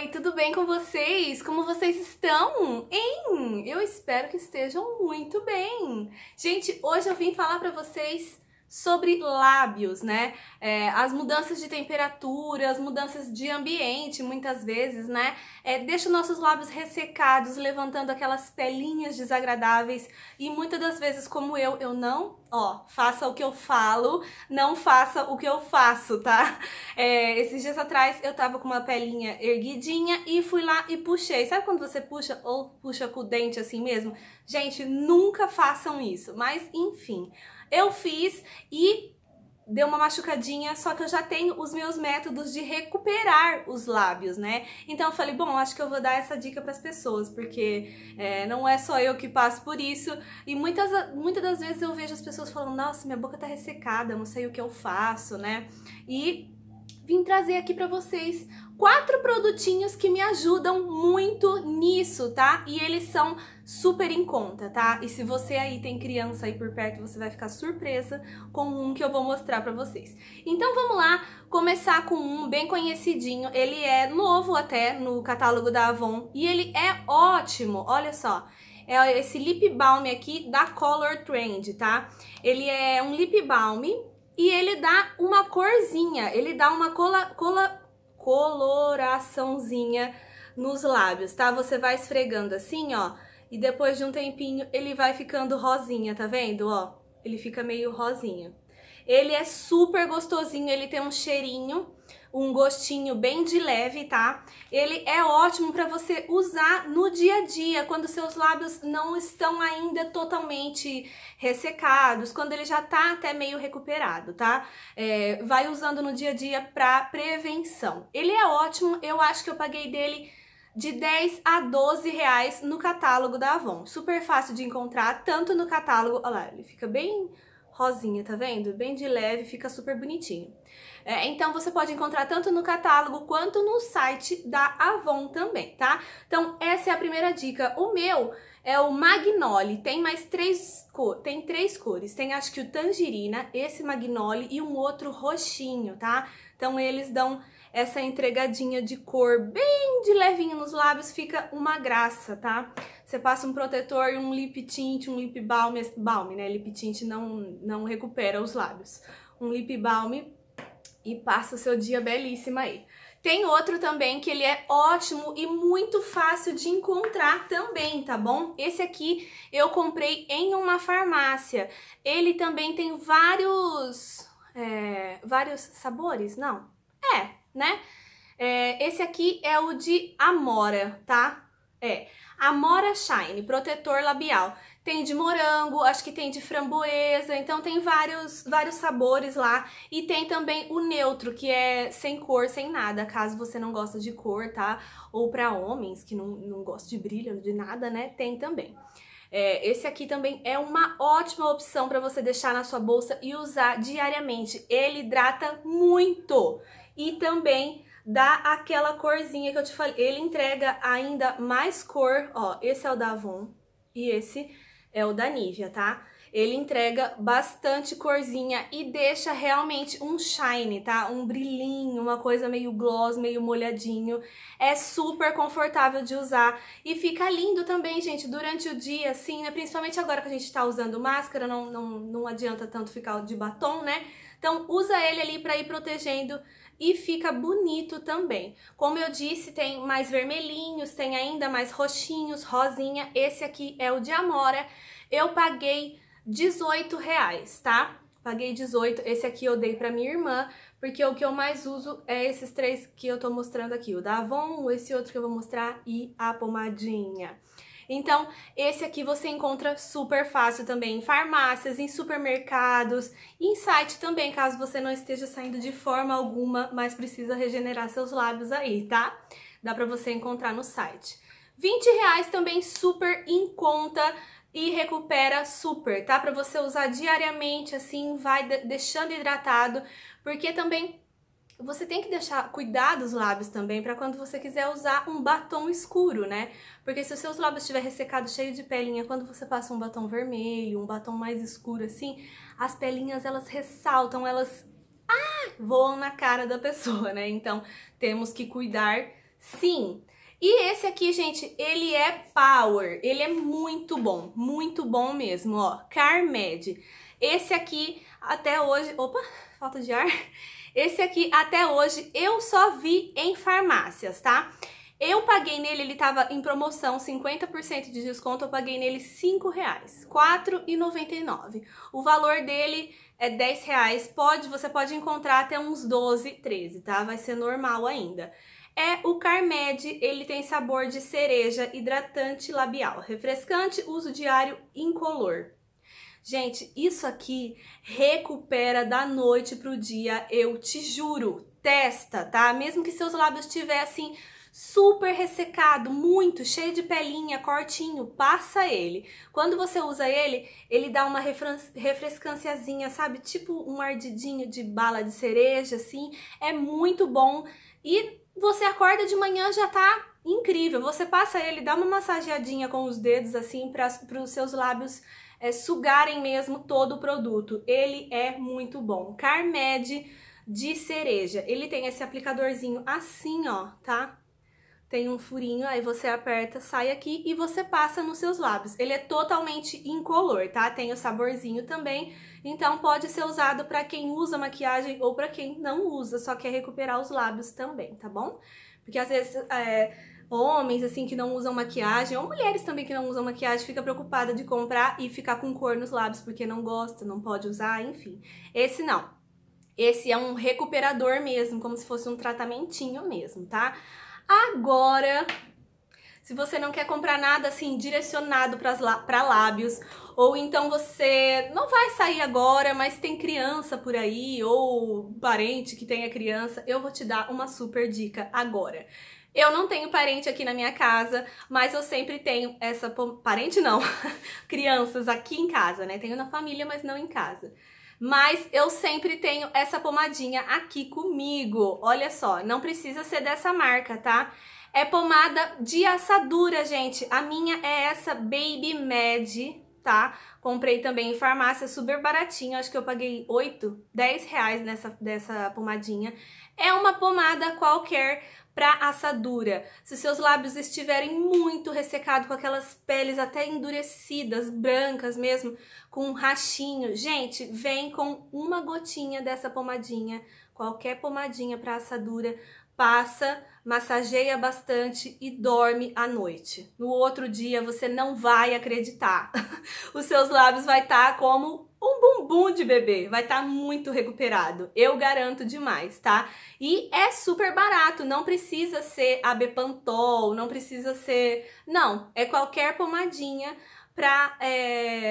Oi, tudo bem com vocês? Como vocês estão? Hein? Eu espero que estejam muito bem. Gente, hoje eu vim falar para vocês sobre lábios, né? É, as mudanças de temperatura, as mudanças de ambiente, muitas vezes, né? É, deixa nossos lábios ressecados, levantando aquelas pelinhas desagradáveis. E muitas das vezes, como eu, eu não, ó, faça o que eu falo, não faça o que eu faço, tá? É, esses dias atrás eu tava com uma pelinha erguidinha e fui lá e puxei. Sabe quando você puxa ou puxa com o dente assim mesmo? Gente, nunca façam isso, mas enfim, eu fiz e deu uma machucadinha, só que eu já tenho os meus métodos de recuperar os lábios, né? Então eu falei, bom, acho que eu vou dar essa dica para as pessoas, porque é, não é só eu que passo por isso. E muitas, muitas das vezes eu vejo as pessoas falando, nossa, minha boca tá ressecada, não sei o que eu faço, né? E vim trazer aqui para vocês quatro produtinhos que me ajudam muito nisso, tá? E eles são super em conta, tá? E se você aí tem criança aí por perto, você vai ficar surpresa com um que eu vou mostrar pra vocês. Então vamos lá começar com um bem conhecidinho, ele é novo até no catálogo da Avon e ele é ótimo, olha só é esse lip balm aqui da Color Trend, tá? Ele é um lip balm e ele dá uma corzinha, ele dá uma cola, cola, coloraçãozinha nos lábios, tá? Você vai esfregando assim, ó, e depois de um tempinho ele vai ficando rosinha, tá vendo? Ó, ele fica meio rosinha. Ele é super gostosinho, ele tem um cheirinho, um gostinho bem de leve, tá? Ele é ótimo para você usar no dia a dia, quando seus lábios não estão ainda totalmente ressecados, quando ele já tá até meio recuperado, tá? É, vai usando no dia a dia para prevenção. Ele é ótimo, eu acho que eu paguei dele de 10 a 12 reais no catálogo da Avon. Super fácil de encontrar, tanto no catálogo... Olha lá, ele fica bem rosinha, tá vendo? Bem de leve, fica super bonitinho. É, então você pode encontrar tanto no catálogo quanto no site da Avon também, tá? Então essa é a primeira dica. O meu é o Magnoli, tem mais três, tem três cores. Tem acho que o tangerina, esse Magnoli e um outro roxinho, tá? Então eles dão essa entregadinha de cor bem de levinho nos lábios, fica uma graça, tá? Tá? você passa um protetor e um lip tint, um lip balm, balm, né? Lip tint não, não recupera os lábios. Um lip balm e passa o seu dia belíssima aí. Tem outro também que ele é ótimo e muito fácil de encontrar também, tá bom? Esse aqui eu comprei em uma farmácia. Ele também tem vários... É, vários sabores? Não. É, né? É, esse aqui é o de Amora, tá? É. Amora é Shine, protetor labial. Tem de morango, acho que tem de framboesa, então tem vários, vários sabores lá. E tem também o neutro, que é sem cor, sem nada, caso você não gosta de cor, tá? Ou para homens que não, não gostam de brilho, de nada, né? Tem também. É, esse aqui também é uma ótima opção para você deixar na sua bolsa e usar diariamente. Ele hidrata muito e também dá aquela corzinha que eu te falei. Ele entrega ainda mais cor, ó, esse é o da Avon e esse é o da Nivea, tá? Ele entrega bastante corzinha e deixa realmente um shine, tá? Um brilhinho, uma coisa meio gloss, meio molhadinho. É super confortável de usar e fica lindo também, gente, durante o dia, assim, né? Principalmente agora que a gente tá usando máscara, não, não, não adianta tanto ficar de batom, né? Então usa ele ali pra ir protegendo e fica bonito também. Como eu disse, tem mais vermelhinhos, tem ainda mais roxinhos, rosinha. Esse aqui é o de Amora. Eu paguei 18 reais, tá? Paguei 18, esse aqui eu dei pra minha irmã, porque o que eu mais uso é esses três que eu tô mostrando aqui. O da Avon, esse outro que eu vou mostrar e a pomadinha. Então, esse aqui você encontra super fácil também em farmácias, em supermercados, em site também, caso você não esteja saindo de forma alguma, mas precisa regenerar seus lábios aí, tá? Dá pra você encontrar no site. 20 reais também super em conta e recupera super, tá? Pra você usar diariamente, assim, vai deixando hidratado, porque também você tem que deixar cuidar dos lábios também para quando você quiser usar um batom escuro, né? Porque se os seus lábios estiver ressecado, cheio de pelinha, quando você passa um batom vermelho, um batom mais escuro assim, as pelinhas elas ressaltam, elas ah, voam na cara da pessoa, né? Então, temos que cuidar sim. E esse aqui, gente, ele é power, ele é muito bom, muito bom mesmo, ó, Carmed. Esse aqui, até hoje, opa, falta de ar, esse aqui, até hoje, eu só vi em farmácias, tá? Eu paguei nele, ele tava em promoção, 50% de desconto, eu paguei nele R$ 5,00, R$ 4,99. O valor dele é R$ reais, pode, você pode encontrar até uns R$ 12,13, tá? Vai ser normal ainda. É o Carmed, ele tem sabor de cereja, hidratante labial, refrescante, uso diário incolor. Gente, isso aqui recupera da noite pro dia, eu te juro. Testa, tá? Mesmo que seus lábios estivessem super ressecado, muito, cheio de pelinha, cortinho, passa ele. Quando você usa ele, ele dá uma refrescânciazinha, sabe? Tipo um ardidinho de bala de cereja, assim. É muito bom. E você acorda de manhã já tá incrível. Você passa ele, dá uma massageadinha com os dedos, assim, para os seus lábios é, sugarem mesmo todo o produto. Ele é muito bom. Carmed de cereja. Ele tem esse aplicadorzinho assim, ó, tá? Tem um furinho, aí você aperta, sai aqui e você passa nos seus lábios. Ele é totalmente incolor, tá? Tem o saborzinho também, então pode ser usado para quem usa maquiagem ou para quem não usa, só quer recuperar os lábios também, tá bom? Porque às vezes é, homens assim que não usam maquiagem, ou mulheres também que não usam maquiagem, fica preocupada de comprar e ficar com cor nos lábios porque não gosta, não pode usar, enfim. Esse não. Esse é um recuperador mesmo, como se fosse um tratamentinho mesmo, tá? Agora, se você não quer comprar nada assim direcionado para lábios, ou então você não vai sair agora, mas tem criança por aí, ou parente que tenha criança, eu vou te dar uma super dica agora. Eu não tenho parente aqui na minha casa, mas eu sempre tenho essa parente não, crianças aqui em casa, né? Tenho na família, mas não em casa. Mas eu sempre tenho essa pomadinha aqui comigo. Olha só, não precisa ser dessa marca, tá? É pomada de assadura, gente. A minha é essa Baby Med, tá? Comprei também em farmácia, super baratinho. Acho que eu paguei 8, 10 reais nessa dessa pomadinha. É uma pomada qualquer, para assadura. Se seus lábios estiverem muito ressecados, com aquelas peles até endurecidas, brancas mesmo, com um rachinho, gente, vem com uma gotinha dessa pomadinha, qualquer pomadinha para assadura, passa, massageia bastante e dorme à noite. No outro dia você não vai acreditar. Os seus lábios vai estar tá como um bumbum de bebê, vai estar tá muito recuperado. Eu garanto demais, tá? E é super barato, não precisa ser a Bepantol, não precisa ser, não, é qualquer pomadinha para é,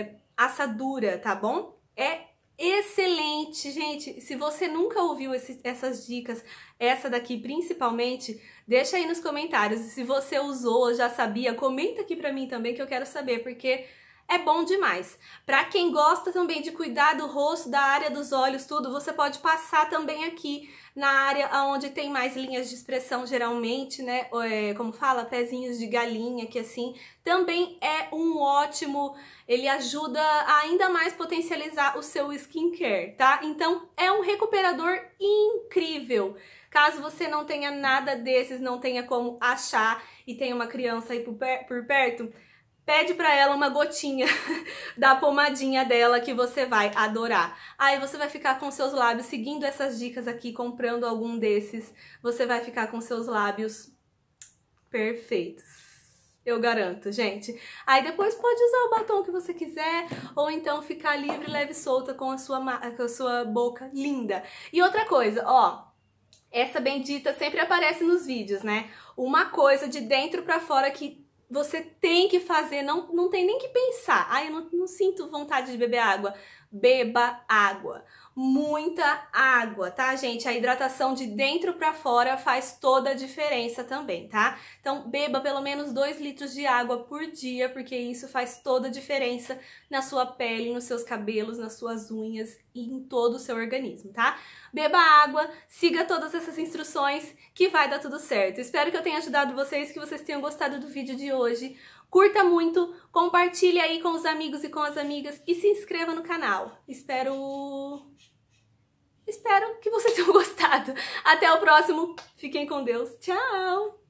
eh, assadura, tá bom? É excelente, gente. Se você nunca ouviu esse, essas dicas, essa daqui principalmente, deixa aí nos comentários. se você usou, já sabia, comenta aqui para mim também que eu quero saber, porque é bom demais. Para quem gosta também de cuidar do rosto, da área dos olhos, tudo, você pode passar também aqui na área onde tem mais linhas de expressão, geralmente, né? É, como fala, pezinhos de galinha, que assim, também é um ótimo, ele ajuda a ainda mais potencializar o seu skincare, tá? Então, é um recuperador incrível. Caso você não tenha nada desses, não tenha como achar e tenha uma criança aí por perto, Pede para ela uma gotinha da pomadinha dela que você vai adorar. Aí você vai ficar com seus lábios seguindo essas dicas aqui, comprando algum desses, você vai ficar com seus lábios perfeitos. Eu garanto, gente. Aí depois pode usar o batom que você quiser, ou então ficar livre, leve e solta com a sua, com a sua boca linda. E outra coisa, ó, essa bendita sempre aparece nos vídeos, né? Uma coisa de dentro para fora que você tem que fazer, não, não tem nem que pensar. ai eu não, não sinto vontade de beber água beba água. Muita água, tá, gente? A hidratação de dentro para fora faz toda a diferença também, tá? Então, beba pelo menos 2 litros de água por dia, porque isso faz toda a diferença na sua pele, nos seus cabelos, nas suas unhas e em todo o seu organismo, tá? Beba água, siga todas essas instruções que vai dar tudo certo. Espero que eu tenha ajudado vocês, que vocês tenham gostado do vídeo de hoje. Curta muito, compartilhe aí com os amigos e com as amigas e se inscreva no canal. Espero Espero que vocês tenham gostado. Até o próximo. Fiquem com Deus. Tchau.